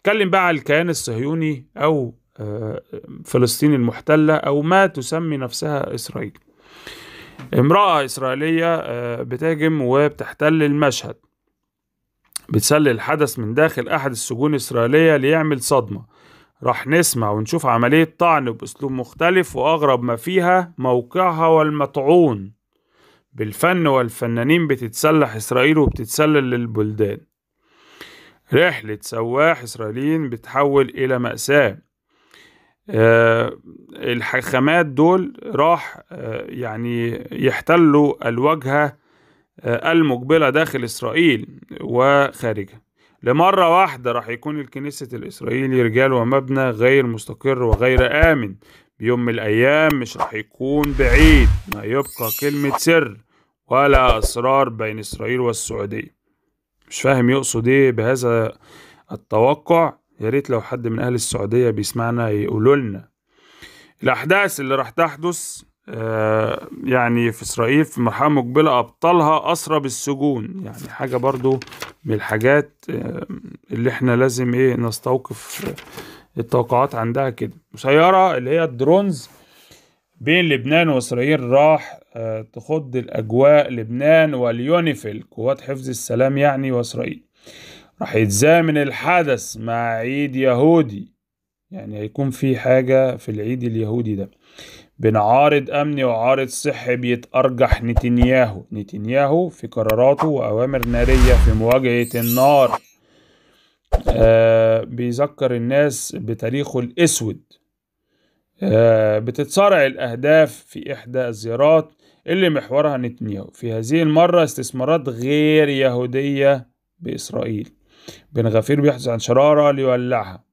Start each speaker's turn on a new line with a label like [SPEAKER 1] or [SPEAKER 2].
[SPEAKER 1] اتكلم بقى على الكيان الصهيوني أو آه، فلسطين المحتلة أو ما تسمي نفسها إسرائيل امرأة إسرائيلية آه، بتهاجم وبتحتل المشهد بتسلل الحدث من داخل أحد السجون الإسرائيلية ليعمل صدمة راح نسمع ونشوف عملية طعن بأسلوب مختلف وأغرب ما فيها موقعها والمطعون بالفن والفنانين بتتسلح إسرائيل وبتتسلل للبلدان رحلة سواح إسرائيليين بتحول إلى مأساة آه، الحخامات الحاخامات دول راح آه، يعني يحتلوا الواجهة آه، المقبلة داخل إسرائيل وخارجها لمرة واحدة راح يكون الكنيسة الإسرائيلي رجال ومبنى غير مستقر وغير آمن بيوم من الأيام مش راح يكون بعيد ما يبقى كلمة سر ولا أسرار بين إسرائيل والسعودية مش فاهم يقصد ايه بهذا التوقع يا ريت لو حد من اهل السعوديه بيسمعنا يقولوا لنا الاحداث اللي راح تحدث آه، يعني في اسرائيل في مرحله مقبله ابطالها اسرى بالسجون يعني حاجه برضو من الحاجات آه، اللي احنا لازم ايه نستوقف التوقعات عندها كده مسيره اللي هي الدرونز بين لبنان وإسرائيل راح آه، تخض الأجواء لبنان واليونيفيل قوات حفظ السلام يعني وإسرائيل راح يتزامن الحدث مع عيد يهودي يعني هيكون في حاجة في العيد اليهودي ده بين عارض أمني وعارض صحي بيتأرجح نتنياهو نتنياهو في قراراته وأوامر نارية في مواجهة النار آه بيذكر الناس بتاريخه الأسود آه، بتتصارع الأهداف في إحدى الزيارات اللي محورها نتنياهو في هذه المرة استثمارات غير يهودية بإسرائيل بن غفير بيحدث عن شرارة ليولعها